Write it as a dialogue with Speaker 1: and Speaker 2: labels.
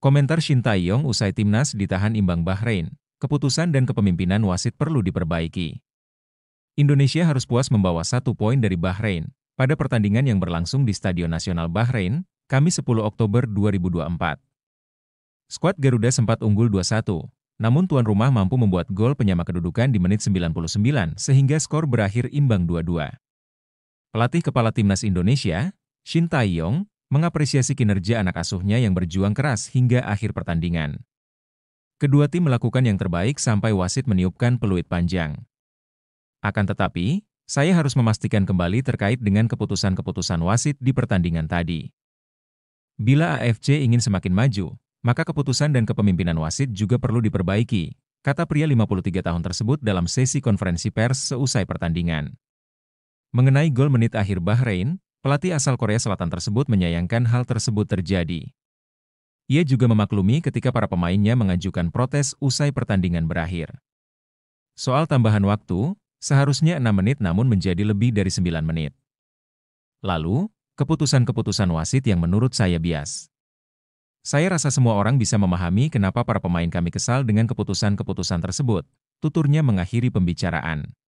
Speaker 1: Komentar Shin Tae-yong usai timnas ditahan imbang Bahrain, keputusan dan kepemimpinan wasit perlu diperbaiki. Indonesia harus puas membawa satu poin dari Bahrain. Pada pertandingan yang berlangsung di Stadion Nasional Bahrain, Kamis 10 Oktober 2024. Skuad Garuda sempat unggul 2-1, namun tuan rumah mampu membuat gol penyama kedudukan di menit 99 sehingga skor berakhir imbang 2-2. Pelatih kepala timnas Indonesia, Shin Tae-yong mengapresiasi kinerja anak asuhnya yang berjuang keras hingga akhir pertandingan. Kedua tim melakukan yang terbaik sampai wasit meniupkan peluit panjang. Akan tetapi, saya harus memastikan kembali terkait dengan keputusan-keputusan wasit di pertandingan tadi. Bila AFC ingin semakin maju, maka keputusan dan kepemimpinan wasit juga perlu diperbaiki, kata pria 53 tahun tersebut dalam sesi konferensi pers seusai pertandingan. Mengenai gol menit akhir Bahrain, Pelatih asal Korea Selatan tersebut menyayangkan hal tersebut terjadi. Ia juga memaklumi ketika para pemainnya mengajukan protes usai pertandingan berakhir. Soal tambahan waktu, seharusnya 6 menit namun menjadi lebih dari 9 menit. Lalu, keputusan-keputusan wasit yang menurut saya bias. Saya rasa semua orang bisa memahami kenapa para pemain kami kesal dengan keputusan-keputusan tersebut, tuturnya mengakhiri pembicaraan.